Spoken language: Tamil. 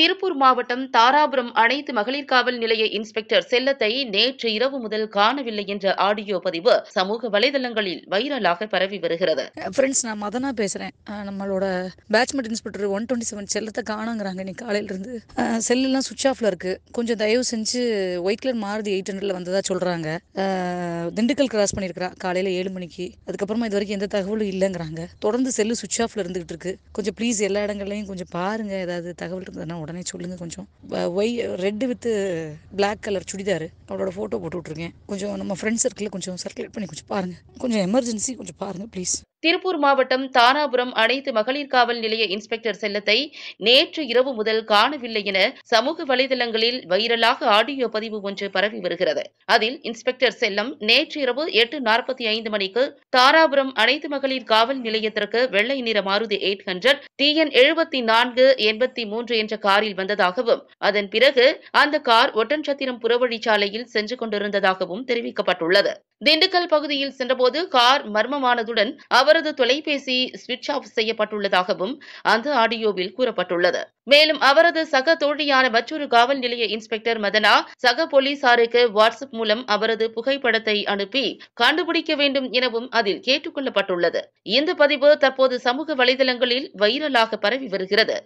திருப்பூர் மாவட்டம் தாராபுரம் அனைத்து மகளிர் காவல் நிலைய இன்ஸ்பெக்டர் செல்லத்தை நேற்று இரவு முதல் காணவில்லை என்ற ஆடியோ பதிவு சமூக வலைதளங்களில் வைரலாக பரவி வருகிறது ஃப்ரெண்ட்ஸ் நான் மதனா பேசுறேன் நம்மளோட பேட்ச்மெண்ட் இன்ஸ்பெக்டர் ஒன் டுவெண்ட்டி செவன் செல்லத்தை காணங்கிறாங்க இன்னைக்கு காலையில இருந்து செல்லாம் சுவிச் ஆஃப்ல இருக்கு கொஞ்சம் தயவு செஞ்சு ஒயிட் கலர் மாறுதி எயிட் ஹண்ட்ரட்ல வந்ததா சொல்றாங்க திண்டுக்கல் கிராஸ் பண்ணியிருக்கிறா காலையில ஏழு மணிக்கு அதுக்கப்புறமா இது வரைக்கும் எந்த தகவலும் இல்லைங்கிறாங்க தொடர்ந்து செல்லு சுவிச் ஆஃப்ல இருந்துகிட்டு இருக்கு கொஞ்சம் ப்ளீஸ் எல்லா இடங்கள்லையும் கொஞ்சம் பாருங்க ஏதாவது தகவல் இருந்ததுன்னா உடனே சொல்லுங்கள் கொஞ்சம் ஒய் red with black colour churidar அவரோட ஃபோட்டோ போட்டு விட்ருக்கேன் கொஞ்சம் நம்ம ஃப்ரெண்ட்ஸ் சர்க்கிளில் கொஞ்சம் சர்க்குலேட் பண்ணி கொஞ்சம் பாருங்கள் கொஞ்சம் எமர்ஜென்சி கொஞ்சம் பாருங்கள் ப்ளீஸ் திருப்பூர் மாவட்டம் தாராபுரம் அனைத்து மகளிர் காவல் நிலைய இன்ஸ்பெக்டர் செல்லத்தை நேற்று இரவு முதல் காணவில்லை என சமூக வலைதளங்களில் வைரலாக ஆடியோ பதிவு ஒன்று பரவி வருகிறது அதில் இன்ஸ்பெக்டர் செல்லம் நேற்று இரவு எட்டு நாற்பத்தி ஐந்து மணிக்கு தாராபுரம் அனைத்து மகளிர் காவல் நிலையத்திற்கு வெள்ளை நிற மாருதி எயிட் ஹண்ட்ரட் டிஎன் எழுபத்தி நான்கு எண்பத்தி மூன்று என்ற காரில் வந்ததாகவும் அதன் பிறகு அந்த கார் ஒட்டன்சத்திரம் புறவழிச்சாலையில் சென்று கொண்டிருந்ததாகவும் தெரிவிக்கப்பட்டுள்ளது திண்டுக்கல் பகுதியில் சென்றபோது கார் மர்மமானதுடன் அவர் அவரது தொலைபேசி சுவிட்ச் ஆஃப் செய்யப்பட்டுள்ளதாகவும் அந்த ஆடியோவில் கூறப்பட்டுள்ளது மேலும் அவரது சக தோழியான மற்றொரு காவல் நிலைய இன்ஸ்பெக்டர் மதனா சக போலீசாருக்கு வாட்ஸ்அப் மூலம் அவரது புகைப்படத்தை அனுப்பி கண்டுபிடிக்க வேண்டும் எனவும் அதில் கேட்டுக்கொள்ளப்பட்டுள்ளது இந்த பதிவு தற்போது சமூக வலைதளங்களில் வைரலாக பரவி வருகிறது